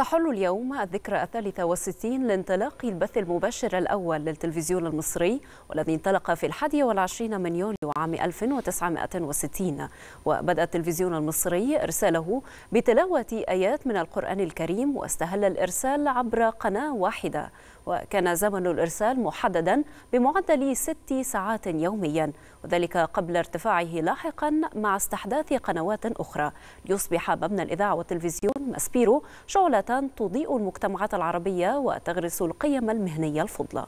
تحل اليوم الذكرى الثالثة والستين لانطلاق البث المباشر الأول للتلفزيون المصري والذي انطلق في الحادي والعشرين من يوليو عام 1960 وبدأ التلفزيون المصري إرساله بتلاوة آيات من القرآن الكريم واستهل الإرسال عبر قناة واحدة وكان زمن الإرسال محددا بمعدل ست ساعات يوميا وذلك قبل ارتفاعه لاحقا مع استحداث قنوات أخرى ليصبح مبنى الإذاعة والتلفزيون ماسبيرو شعلة تضيء المجتمعات العربية وتغرس القيم المهنية الفضلى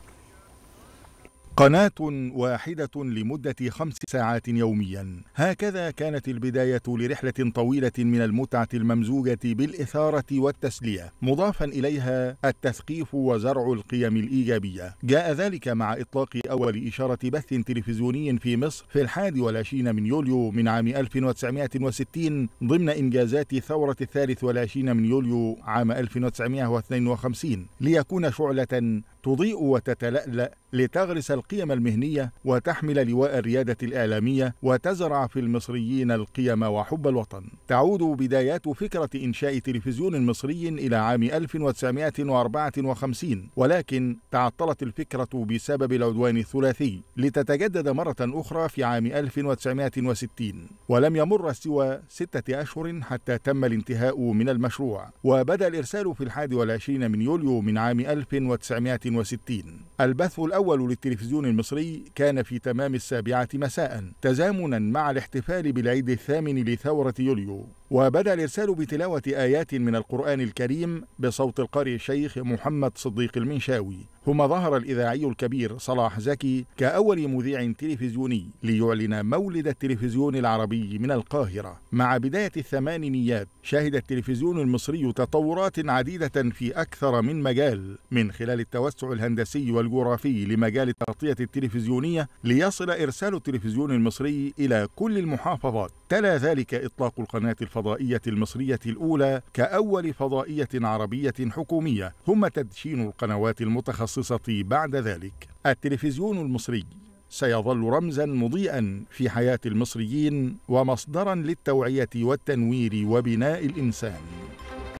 قناة واحدة لمدة خمس ساعات يوميا هكذا كانت البداية لرحلة طويلة من المتعة الممزوجة بالإثارة والتسلية مضافا إليها التثقيف وزرع القيم الإيجابية جاء ذلك مع إطلاق أول إشارة بث تلفزيوني في مصر في الحادي والعشرين من يوليو من عام 1960 ضمن إنجازات ثورة الثالث والعشرين من يوليو عام 1952 ليكون شعلة تضيء وتتلألأ لتغرس القيم المهنية وتحمل لواء الريادة الإعلامية وتزرع في المصريين القيم وحب الوطن. تعود بدايات فكرة إنشاء تلفزيون مصري إلى عام 1954 ولكن تعطلت الفكرة بسبب العدوان الثلاثي لتتجدد مرة أخرى في عام 1960 ولم يمر سوى ستة أشهر حتى تم الانتهاء من المشروع وبدأ الإرسال في الحادي والعشرين من يوليو من عام 1960 University البث الأول للتلفزيون المصري كان في تمام السابعة مساء تزامنا مع الاحتفال بالعيد الثامن لثورة يوليو وبدا الإرسال بتلاوة آيات من القرآن الكريم بصوت القارئ الشيخ محمد صديق المنشاوي ثم ظهر الإذاعي الكبير صلاح زكي كأول مذيع تلفزيوني ليعلن مولد التلفزيون العربي من القاهرة مع بداية الثمانينيات شهد التلفزيون المصري تطورات عديدة في أكثر من مجال من خلال التوسع الهندسي وال الجغرافي لمجال التغطية التلفزيونية ليصل إرسال التلفزيون المصري إلى كل المحافظات تلا ذلك إطلاق القناة الفضائية المصرية الأولى كأول فضائية عربية حكومية ثم تدشين القنوات المتخصصة بعد ذلك التلفزيون المصري سيظل رمزا مضيئا في حياه المصريين ومصدرا للتوعيه والتنوير وبناء الانسان